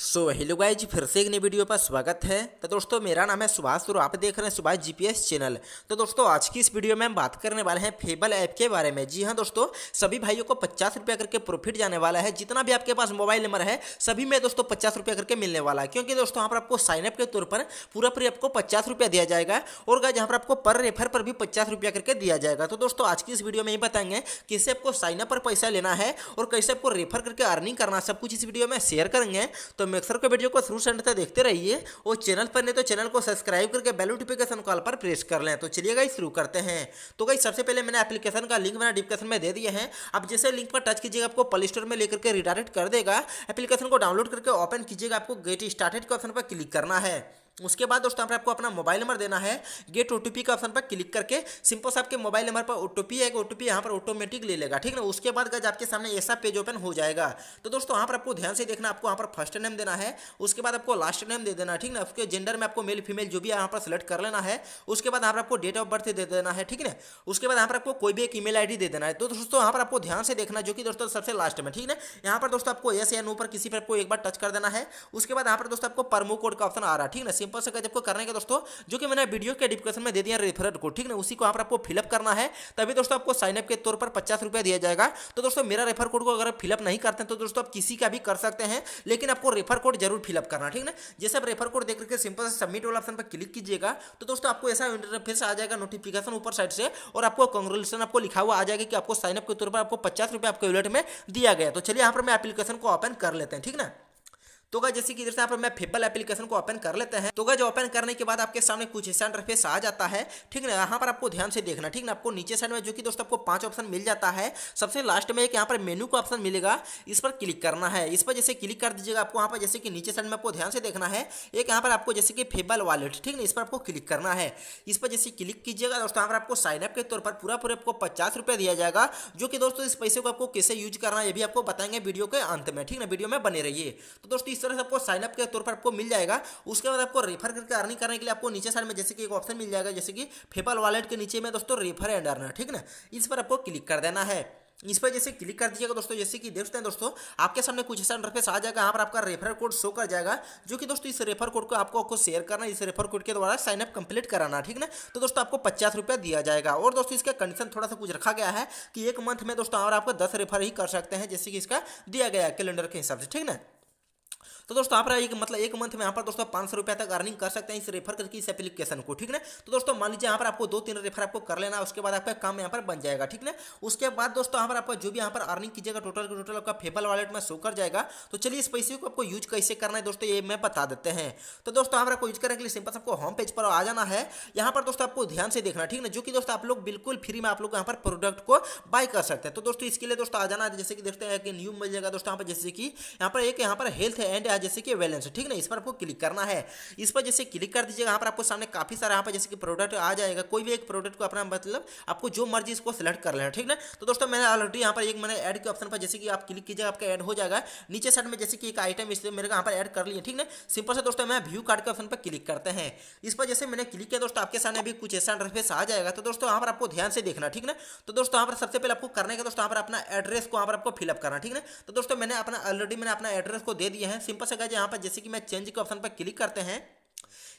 so hello guys फिर से एक नई वीडियो पर स्वागत है तो दोस्तों मेरा नाम है सुभाष और आप देख रहे हैं सुभाष जीपीएस चैनल तो दोस्तों आज की इस वीडियो में हम बात करने वाले हैं फेबल ऐप के बारे में जी हाँ दोस्तों सभी भाइयों को पचास रुपया करके प्रॉफिट जाने वाला है जितना भी आपके पास मोबाइल नंबर है सभी में दोस्तों पचास रुपया करके मिलने वाला है क्योंकि दोस्तों यहाँ पर आपको साइनअप के तौर पर पूरा पूरी आपको पचास रुपया दिया जाएगा और गाइज यहाँ पर आपको पर रेफर पर भी पचास रुपया करके दिया जाएगा तो दोस्तों आज की इस वीडियो में ही बताएंगे कैसे आपको साइनअप पर पैसा लेना है और कैसे आपको रेफर करके अर्निंग करना सब कुछ इस वीडियो में शेयर करेंगे तो तो मेक्सर के वीडियो को शुरू से अंत तक देखते रहिए और चैनल पर नहीं तो चैनल को सब्सक्राइब करके बेल नोटिफिकेशन कॉल पर प्रेस कर लें तो चलिए गाइस शुरू करते हैं तो गाइस सबसे पहले मैंने एप्लीकेशन का लिंक मैंने डिस्क्रिप्शन में दे दिए हैं आप जैसे लिंक पर टच कीजिएगा आपको प्ले स्टोर में लेकर के रिडायरेक्ट कर देगा एप्लीकेशन को डाउनलोड करके ओपन कीजिएगा आपको गेट स्टार्टेड के ऑप्शन पर क्लिक करना है उसके बाद दोस्तों आपको अपना मोबाइल नंबर देना है गेट ओ का ऑप्शन पर क्लिक करके सिंपल से आपके मोबाइल नंबर पर ओ टी है ओ टी यहाँ पर ऑटोमेटिक ले लेगा ठीक ना उसके बाद गज आपके सामने ऐसा पेज ओपन हो जाएगा तो दोस्तों यहाँ पर आपको ध्यान से देखना आपको यहाँ पर फर्स्ट नेम देना है उसके बाद आपको लास्ट नेम दे देना ठीक ना उसके जेंडर में आपको मेल फीमेल जो भी यहाँ पर सेलेक्ट कर लेना है उसके बाद यहाँ पर आपको डेट ऑफ बर्थ दे देना है ठीक ना उसके बाद यहाँ पर आपको कोई भी एक ईमेल डी दे देना है तो दोस्तों यहाँ पर आपको ध्यान से देखना जो कि दोस्तों सबसे लास्ट में ठीक ना यहाँ पर दोस्तों आपको एस एन ऊपर पर किसी पर आपको एक बार टच कर देना है उसके बाद यहाँ पर दोस्तों आपको परमो कोड का ऑप्शन आ रहा है ठीक ना सिंपल से आपको करने के दोस्तों जो कि मैंने वीडियो के डिस्क्रिप्शन में दे दिया रेफरल को ठीक ना उसी को आप आपको फिलअप करना है तभी दोस्तों आपको साइनअप के तौर पर पचास रुपया दिया जाएगा तो दोस्तों मेरा रेफर कोड को अगर फिलअप नहीं करते तो दोस्तों आप किसी का भी कर सकते हैं लेकिन आपको रेफर कोड जरूर फिलअप करना ठीक ना जैसे आप रेफर कोड देख करके सिंपल से सबमिट वाला ऑप्शन पर क्लिक कीजिएगा तो दोस्तों आपको ऐसा इंटरफेस आ जाएगा नोटिफिकेशन ऊपर साइड से और आपको कंग्रेचुलेसन आपको लिखा हुआ आ जाएगा कि आपको साइनअप के तौर पर आपको पचास रुपया आपके वॉलेट में दिया गया तो चलिए यहाँ पर मैं एप्लीकेशन को ओपन कर लेते हैं ठीक ना तो गए जैसे कि इधर यहाँ पर मैं फेपल एप्लीकेशन को ओपन कर लेते हैं तो गए जो ओपन करने के बाद आपके सामने कुछ ऐसा इंटरफेस आ जाता है ठीक ना यहाँ पर आपको ध्यान से देखना ठीक ना आपको नीचे साइड में जो कि दोस्तों आपको पांच ऑप्शन मिल जाता है सबसे लास्ट में एक यहाँ पर मेनू का ऑप्शन मिलेगा इस पर क्लिक करना है इस पर जैसे क्लिक कर दीजिएगा आपको यहाँ पर जैसे कि नीचे साइड में आपको ध्यान से देखना है एक यहाँ पर आपको जैसे कि फेबल वॉलेट ठीक ना इस पर आपको क्लिक करना है इस पर जैसे क्लिक कीजिएगा दोस्तों यहाँ पर आपको साइनअप के तौर पर पूरा पूरे आपको पचास रुपया दिया जाएगा जो कि दोस्तों इस पैसे को आपको कैसे यूज करना है ये भी आपको बताएंगे वीडियो के अंत में ठीक ना वीडियो में बने रहिए तो दोस्तों तरह से आपको साइनअप के तौर पर आपको मिल जाएगा उसके बाद आपको रेफर करके अर्निंग करने के लिए आपको नीचे साइड में जैसे कि एक ऑप्शन मिल जाएगा जैसे कि पेपल वॉलेट के नीचे में दोस्तों रेफर एंड अर्नर ठीक ना इस पर आपको क्लिक कर देना है इस पर जैसे क्लिक कर दीजिएगा दोस्तों जैसे कि देखते हैं दोस्तों आपके सामने कुछ ऐसा इंटरफेस आ जाएगा यहाँ पर आपका रेफर कोड शो कर जाएगा जो कि दोस्तों इस रेफर कोड को आपको आपको शेयर करना इस रेफर कोड के द्वारा साइनअप कंप्लीट कराना ठीक ना तो दोस्तों आपको पचास रुपया दिया जाएगा और दोस्तों इसका कंडीशन थोड़ा सा कुछ रखा गया है कि एक मंथ में दोस्तों और आपको दस रेफर ही कर सकते हैं जैसे कि इसका दिया गया कैलेंडर के हिसाब से ठीक ना तो दोस्तों आप एक मतलब एक मंथ में यहाँ पर दोस्तों पांच सौ तक अर्निंग कर सकते हैं इस रेफर करके इस एप्लीकेशन को ठीक है तो दोस्तों मान लीजिए यहाँ पर आपको दो तीन रेफर आपको कर लेना उसके बाद आपका काम यहाँ पर बन जाएगा ठीक है उसके बाद दोस्तों यहाँ पर आपको जो भी यहाँ पर अर्निंग कीजिएगा टोटल टोटल आपका फेबल वॉलेट में शो कर जाएगा तो चलिए इस पैसे को आपको यूज कैसे करना है दोस्तों ये मैं बता देते हैं तो दोस्तों यहाँ पर आपको यूज करने के लिए सिंपल आपको होम पेज पर आ जाना है यहाँ पर दोस्तों आपको ध्यान से देखना ठीक है जो कि दोस्तों आप लोग बिल्कुल फ्री में आप लोग यहाँ पर प्रोडक्ट को बाय कर सकते हैं तो दोस्तों इसके लिए दोस्तों आ जाना है जैसे कि देखते हैं कि न्यू मिल जाएगा दोस्तों यहाँ पर जैसे कि यहाँ पर एक यहाँ पर हेल्थ एंड जैसे कि वैलेंस ठीक ना इस पर आपको क्लिक करना है इस पर जैसे क्लिक कर दीजिएगा यहाँ पर आपको सामने काफ़ी सारा यहाँ पर जैसे कि प्रोडक्ट आ जाएगा कोई भी एक प्रोडक्ट को अपना मतलब आपको जो मर्जी इसको सेलेक्ट कर लेना ठीक ना तो दोस्तों मैंने ऑलरेडी यहाँ पर एक मैंने एड के ऑप्शन पर जैसे कि आप क्लिक कीजिएगा आपका एड हो जाएगा नीचे साइड में जैसे कि एक आइटम इसलिए मेरे यहाँ पर एड कर लिया ठीक ना सिंपल से दोस्तों मैं व्यू कार्ड के ऑप्शन पर क्लिक करते हैं इस पर जैसे मैंने क्लिक किया दोस्तों आपके सामने भी कुछ ऐसा इंटरफेस आ जाएगा तो दोस्तों यहाँ पर आपको ध्यान से देखना ठीक ना तो दोस्तों यहाँ पर सबसे पहले आपको करने का दोस्तों यहाँ पर अपना एड्रेस को यहाँ पर आपको फिलअप करना ठीक ना तो दोस्तों मैंने अपना ऑलरेडी मैंने अपना एड्रेस को दे दिया है सिंपल सिंपल सा गाइज यहाँ पर जैसे कि मैं चेंज के ऑप्शन पर क्लिक करते हैं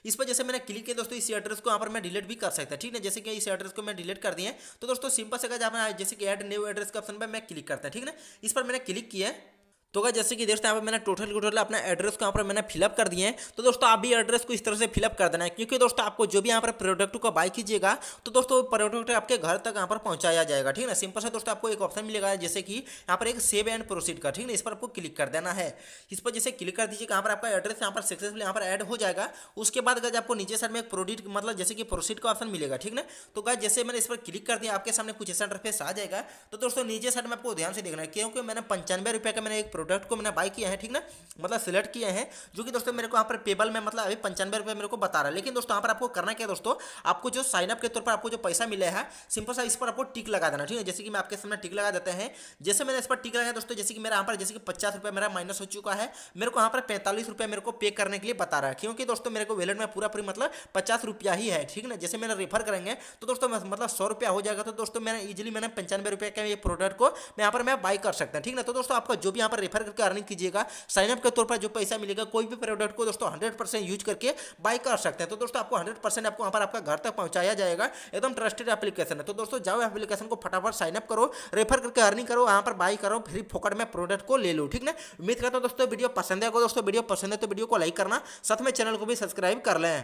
इस पर जैसे मैंने क्लिक किया दोस्तों इसी एड्रेस को यहाँ पर मैं डिलीट भी कर सकता है ठीक है जैसे कि इस एड्रेस को मैं डिलीट कर दिए तो दोस्तों सिंपल से गाइज यहाँ जैसे कि ऐड न्यू एड्रेस के ऑप्शन पर मैं क्लिक करता है ठीक है इस पर मैंने क्लिक किया तो अगर जैसे कि दोस्तों यहाँ पर मैंने टोटल टोटल अपना एड्रेस को यहाँ पर मैंने फिलअप कर दिए हैं तो दोस्तों आप भी एड्रेस को इस तरह से फिलअप कर देना है क्योंकि दोस्तों आपको जो भी यहाँ पर प्रोडक्ट को बाय कीजिएगा तो दोस्तों प्रोडक्ट आपके घर तक यहाँ पर पहुँचाया जाएगा ठीक है ना सिंपल से दोस्तों आपको एक ऑप्शन मिलेगा जैसे कि यहाँ पर एक सेव एंड प्रोसीड का ठीक है इस पर आपको क्लिक कर देना है इस पर जैसे क्लिक कर दीजिए यहाँ पर आपका एड्रेस यहाँ पर सक्सेसफुल यहाँ पर एड हो जाएगा उसके बाद अगर आपको नीचे साइड में एक प्रोडक्ट मतलब जैसे कि प्रोसीड का ऑप्शन मिलेगा ठीक ना तो क्या जैसे मैंने इस पर क्लिक कर दिया आपके सामने कुछ ऐसा इंटरफेस आ जाएगा तो दोस्तों नीचे साइड में आपको ध्यान से देखना है क्योंकि मैंने पंचानवे रुपये का मैंने एक प्रोडक्ट को मैंने बाय किया है ठीक ना मतलब सिलेक्ट किए हैं जो कि दोस्तों मेरे को यहाँ पर पेबल में मतलब अभी पंचानवे रुपये मेरे को बता रहा है लेकिन दोस्तों यहाँ पर आपको करना क्या दोस्तों आपको जो साइनअप के तौर पर आपको जो पैसा मिले है सिंपल सा इस पर आपको टिक लगा देना ठीक है जैसे कि मैं आपके सामने टिक लगा देते हैं जैसे मैंने इस पर टिक लगाया दोस्तों जैसे कि मेरा यहाँ पर जैसे कि पचास मेरा माइनस हो चुका है मेरे को यहाँ पर पैंतालीस मेरे को पे करने के लिए बता रहा है क्योंकि दोस्तों मेरे को वैलेट में पूरा पूरी मतलब पचास ही है ठीक ना जैसे मैंने रेफर करेंगे तो दोस्तों मतलब सौ हो जाएगा तो दोस्तों मैंने इजिली मैंने पंचानवे रुपये का ये प्रोडक्ट को यहाँ पर मैं बाई कर सकता हूँ ठीक ना तो दोस्तों आपका जो भी यहाँ पर रेफर करके अर्निंग कीजिएगा साइनअप के तौर पर जो पैसा मिलेगा कोई भी प्रोडक्ट को दोस्तों हंड्रेड यूज करके बाई कर सकते हैं तो दोस्तों आपको हंड्रेड आपको वहाँ पर आपका घर तक पहुँचाया जाएगा एकदम ट्रस्टेड एप्लीकेशन है तो दोस्तों जाओ एप्लीकेशन को फटाफट साइनअप करो रेफर करके अर्निंग करो वहाँ पर बाई करो फ्री फोकट में प्रोडक्ट को ले लो ठीक ना उम्मीद करता हूँ दोस्तों वीडियो पसंद है दोस्तों वीडियो पसंद है तो वीडियो को लाइक करना साथ में चैनल को भी सब्सक्राइब कर लें